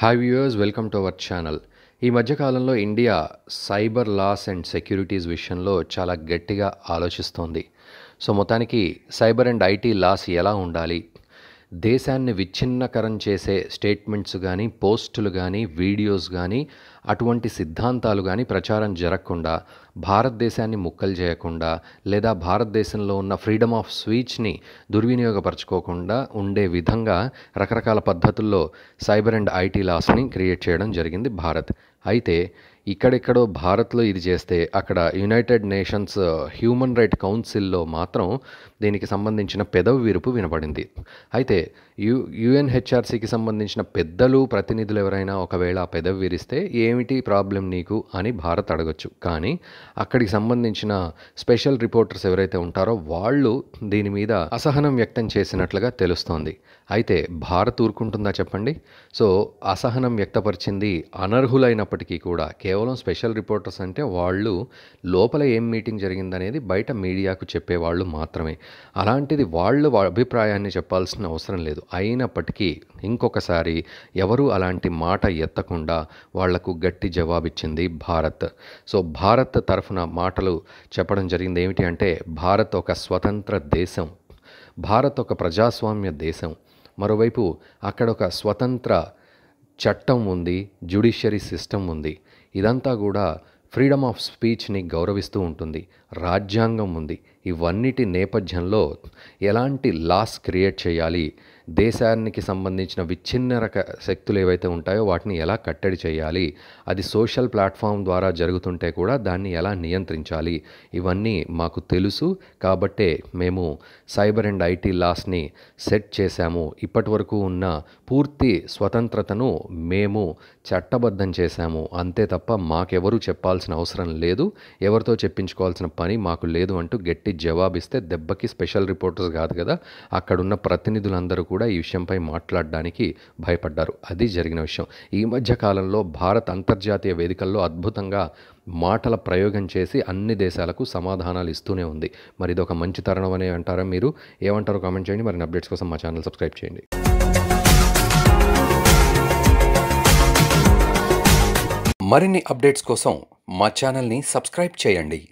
hi viewers welcome to our channel ఈ మధ్యకాలంలో India cyber laws and securities విషయంలో చాలా గట్టిగా ఆలోచిస్తోంది సో మొత్తానికి సైబర్ అండ్ ఐటీ లాస్ ఎలా ఉండాలి దేశాన్ని విచ్ఛిన్నకరం చేసే స్టేట్మెంట్స్ కానీ పోస్టులు కానీ వీడియోస్ కానీ అటువంటి సిద్ధాంతాలు కానీ ప్రచారం జరగకుండా భారతదేశాన్ని ముక్కలు చేయకుండా లేదా భారతదేశంలో ఉన్న ఫ్రీడమ్ ఆఫ్ స్వీచ్ని దుర్వినియోగపరచుకోకుండా ఉండే విధంగా రకరకాల పద్ధతుల్లో సైబర్ అండ్ ఐటీ లాస్ని క్రియేట్ చేయడం జరిగింది భారత్ అయితే ఇక్కడెక్కడో భారత్లో ఇది చేస్తే అక్కడ United Nations uh, human right కౌన్సిల్లో మాత్రం దీనికి సంబంధించిన పెదవి విరుపు వినపడింది అయితే యు యుఎన్హెచ్ఆర్సీకి సంబంధించిన పెద్దలు ప్రతినిధులు ఎవరైనా ఒకవేళ పెదవి విరిస్తే ఏమిటి ప్రాబ్లం నీకు అని భారత్ అడగొచ్చు కానీ అక్కడికి సంబంధించిన స్పెషల్ రిపోర్టర్స్ ఎవరైతే ఉంటారో వాళ్ళు దీని మీద అసహనం వ్యక్తం చేసినట్లుగా తెలుస్తోంది అయితే భారత్ ఊరుకుంటుందా చెప్పండి సో అసహనం వ్యక్తపరిచింది అనర్హులైనప్పటికీ అయినప్పటికీ కూడా కేవలం స్పెషల్ రిపోర్టర్స్ అంటే వాళ్ళు లోపల ఏం మీటింగ్ జరిగిందనేది బయట మీడియాకు చెప్పేవాళ్ళు మాత్రమే అలాంటిది వాళ్ళు అభిప్రాయాన్ని చెప్పాల్సిన అవసరం లేదు అయినప్పటికీ ఇంకొకసారి ఎవరు అలాంటి మాట ఎత్తకుండా వాళ్లకు గట్టి జవాబిచ్చింది భారత్ సో భారత్ తరఫున మాటలు చెప్పడం జరిగింది ఏమిటి అంటే భారత్ ఒక స్వతంత్ర దేశం భారత్ ఒక ప్రజాస్వామ్య దేశం మరోవైపు అక్కడ ఒక స్వతంత్ర చట్టం ఉంది జ్యుడిషియరీ సిస్టమ్ ఉంది ఇదంతా కూడా ఫ్రీడమ్ ఆఫ్ స్పీచ్ని గౌరవిస్తూ ఉంటుంది రాజ్యాంగం ఉంది ఇవన్నిటి నేపథ్యంలో ఎలాంటి లాస్ క్రియేట్ చేయాలి దేశానికి సంబంధించిన విచ్ఛిన్న రక శక్తులు ఏవైతే ఉంటాయో వాటిని ఎలా కట్టడి చేయాలి అది సోషల్ ప్లాట్ఫామ్ ద్వారా జరుగుతుంటే కూడా దాన్ని ఎలా నియంత్రించాలి ఇవన్నీ మాకు తెలుసు కాబట్టే మేము సైబర్ అండ్ ఐటీ లాస్ని సెట్ చేశాము ఇప్పటి వరకు ఉన్న పూర్తి స్వతంత్రతను మేము చట్టబద్ధం చేశాము అంతే తప్ప మాకెవరూ చెప్పాల్సిన అవసరం లేదు ఎవరితో చెప్పించుకోవాల్సిన పని మాకు లేదు అంటూ గట్టి జవాబిస్తే దెబ్బకి స్పెషల్ రిపోర్టర్స్ కాదు కదా అక్కడున్న ప్రతినిధులందరూ కూడా ఈ విషయంపై మాట్లాడడానికి భయపడ్డారు అది జరిగిన విషయం ఈ మధ్య కాలంలో భారత్ అంతర్జాతీయ వేదికల్లో అద్భుతంగా మాటల ప్రయోగం చేసి అన్ని దేశాలకు సమాధానాలు ఇస్తూనే ఉంది మరి ఇది ఒక మంచి తరుణం అనే అంటారా మీరు ఏమంటారో కామెంట్ చేయండి మరి అప్డేట్స్ కోసం మా ఛానల్ సబ్స్క్రైబ్ చేయండి మరిన్ని అప్డేట్స్ కోసం మా ఛానల్ని సబ్స్క్రైబ్ చేయండి